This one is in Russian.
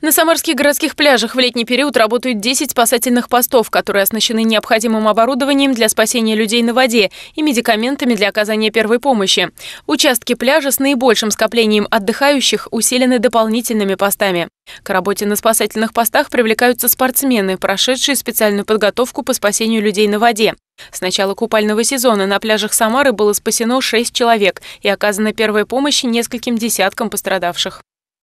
На самарских городских пляжах в летний период работают 10 спасательных постов, которые оснащены необходимым оборудованием для спасения людей на воде и медикаментами для оказания первой помощи. Участки пляжа с наибольшим скоплением отдыхающих усилены дополнительными постами. К работе на спасательных постах привлекаются спортсмены, прошедшие специальную подготовку по спасению людей на воде. С начала купального сезона на пляжах Самары было спасено 6 человек и оказана первая помощь нескольким десяткам пострадавших.